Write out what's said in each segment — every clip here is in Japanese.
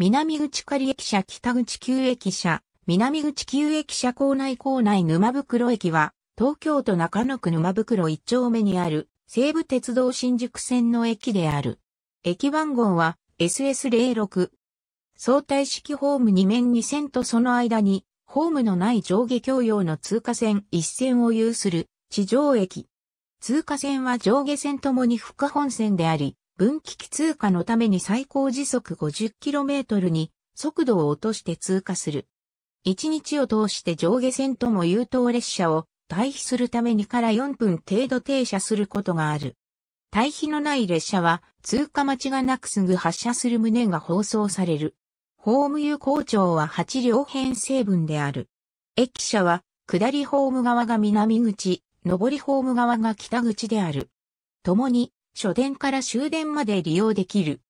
南口仮駅舎北口旧駅舎、南口旧駅舎構内構内沼袋駅は、東京都中野区沼袋一丁目にある、西武鉄道新宿線の駅である。駅番号は SS06。相対式ホーム2面2線とその間に、ホームのない上下共用の通過線1線を有する地上駅。通過線は上下線ともに副本線であり、分岐器通過のために最高時速 50km に速度を落として通過する。1日を通して上下線とも優等列車を退避するためにから4分程度停車することがある。退避のない列車は通過待ちがなくすぐ発車する旨が放送される。ホーム有効庁は8両編成分である。駅舎は下りホーム側が南口、上りホーム側が北口である。共に初電から終電まで利用できる。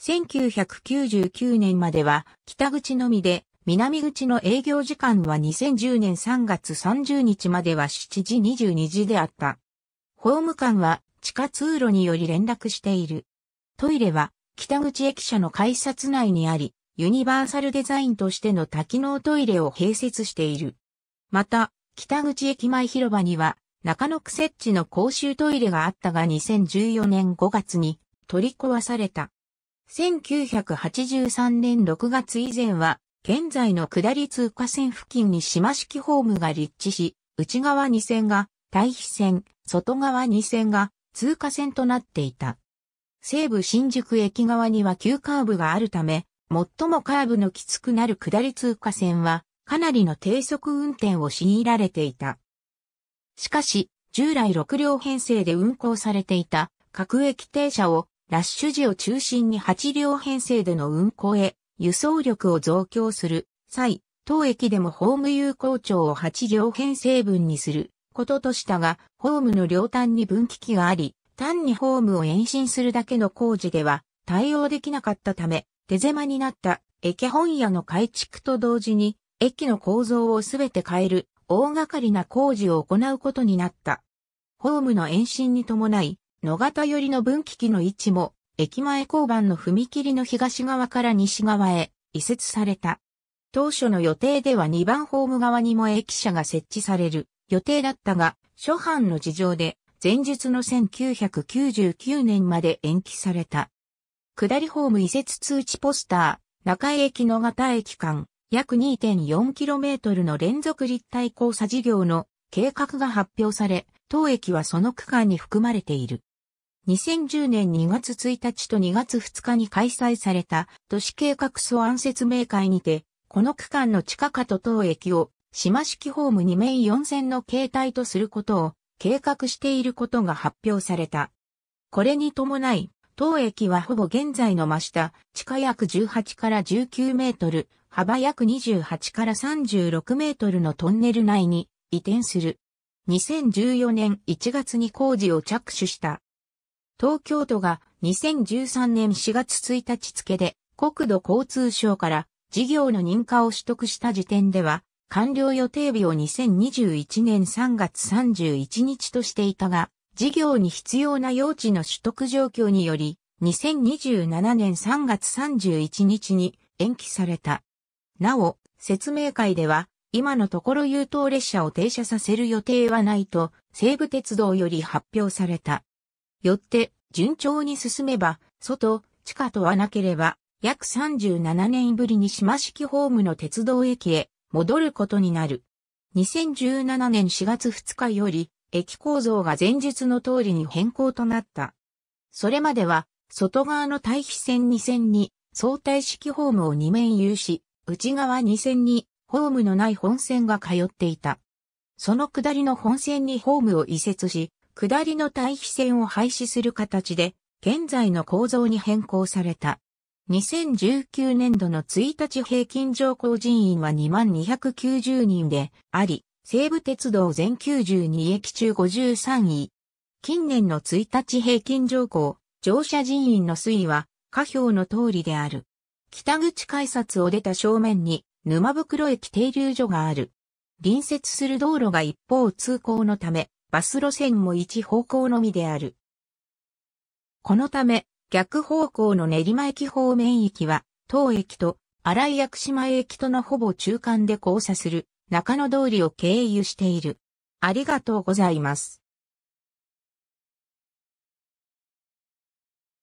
1999年までは北口のみで、南口の営業時間は2010年3月30日までは7時22時であった。ホーム間は地下通路により連絡している。トイレは北口駅舎の改札内にあり、ユニバーサルデザインとしての多機能トイレを併設している。また、北口駅前広場には中野区設置の公衆トイレがあったが2014年5月に取り壊された。1983年6月以前は、現在の下り通過線付近に島式ホームが立地し、内側2線が対比線、外側2線が通過線となっていた。西武新宿駅側には急カーブがあるため、最もカーブのきつくなる下り通過線は、かなりの低速運転を強いられていた。しかし、従来6両編成で運行されていた各駅停車をラッシュ時を中心に8両編成での運行へ輸送力を増強する際、当駅でもホーム有効長を8両編成分にすることとしたが、ホームの両端に分岐器があり、単にホームを延伸するだけの工事では対応できなかったため、手狭になった駅本屋の改築と同時に、駅の構造をすべて変える大掛かりな工事を行うことになった。ホームの延伸に伴い、野方寄りの分岐器の位置も、駅前交番の踏切の東側から西側へ移設された。当初の予定では2番ホーム側にも駅舎が設置される予定だったが、初版の事情で前述の1999年まで延期された。下りホーム移設通知ポスター、中江駅野方駅間、約 2.4km の連続立体交差事業の計画が発表され、当駅はその区間に含まれている。2010年2月1日と2月2日に開催された都市計画素案説明会にて、この区間の地下化と当駅を島式ホーム2面4線の形態とすることを計画していることが発表された。これに伴い、当駅はほぼ現在の真下、地下約18から19メートル、幅約28から36メートルのトンネル内に移転する。2014年1月に工事を着手した。東京都が2013年4月1日付で国土交通省から事業の認可を取得した時点では、完了予定日を2021年3月31日としていたが、事業に必要な用地の取得状況により、2027年3月31日に延期された。なお、説明会では、今のところ優等列車を停車させる予定はないと、西武鉄道より発表された。よって、順調に進めば、外、地下とはなければ、約37年ぶりに島式ホームの鉄道駅へ戻ることになる。2017年4月2日より、駅構造が前述の通りに変更となった。それまでは、外側の対比線2線に、相対式ホームを2面有し、内側2線にホームのない本線が通っていた。その下りの本線にホームを移設し、下りの対比線を廃止する形で、現在の構造に変更された。2019年度の1日平均乗降人員は2290人であり、西武鉄道全92駅中53位。近年の1日平均乗降、乗車人員の推移は、下表の通りである。北口改札を出た正面に沼袋駅停留所がある。隣接する道路が一方通行のため、バス路線も一方向のみである。このため、逆方向の練馬駅方面駅は、当駅と荒井薬島駅とのほぼ中間で交差する中野通りを経由している。ありがとうございます。